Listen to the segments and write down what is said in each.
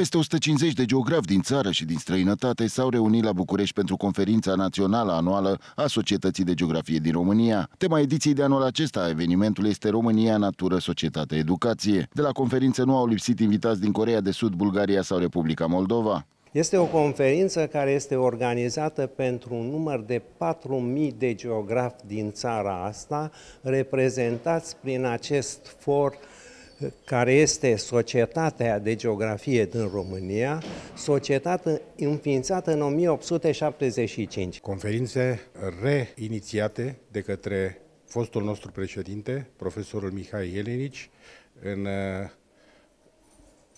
Peste 150 de geografi din țară și din străinătate s-au reunit la București pentru conferința națională anuală a Societății de Geografie din România. Tema ediției de anul acesta a evenimentului este România, Natură, Societate, Educație. De la conferință nu au lipsit invitați din Corea de Sud, Bulgaria sau Republica Moldova. Este o conferință care este organizată pentru un număr de 4.000 de geografi din țara asta, reprezentați prin acest for care este Societatea de Geografie din România, societate înființată în 1875. Conferințe reinițiate de către fostul nostru președinte, profesorul Mihai Elenici, în uh,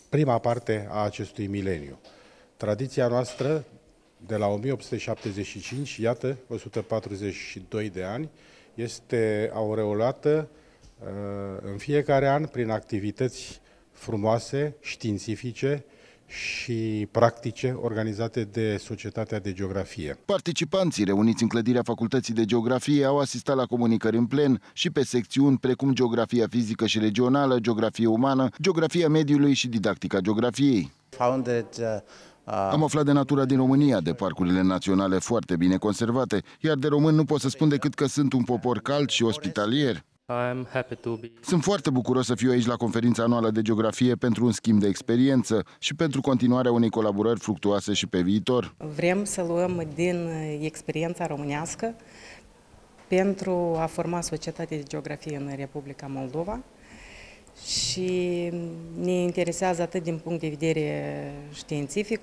prima parte a acestui mileniu. Tradiția noastră de la 1875, iată, 142 de ani, este aureolată în fiecare an prin activități frumoase, științifice, și practice organizate de Societatea de Geografie. Participanții reuniți în clădirea Facultății de Geografie au asistat la comunicări în plen și pe secțiuni precum geografia fizică și regională, geografie umană, geografia mediului și didactica geografiei. Founded, uh... uh Am aflat de natura din România, de parcurile naționale foarte bine conservate, iar de român nu pot să spun decât că sunt un popor cald și ospitalier. Sunt foarte bucuros să fiu aici la conferința anuală de geografie pentru un schimb de experiență și pentru continuarea unei colaborări fructuoase și pe viitor. Vrem să luăm din uh, experiența românească pentru a forma societatea de geografie în Republica Moldova și ne interesează atât din punct de vedere științific,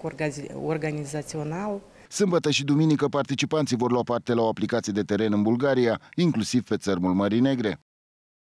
organizațional, Sâmbătă și duminică participanții vor lua parte la o aplicație de teren în Bulgaria, inclusiv pe țărmul Mării Negre.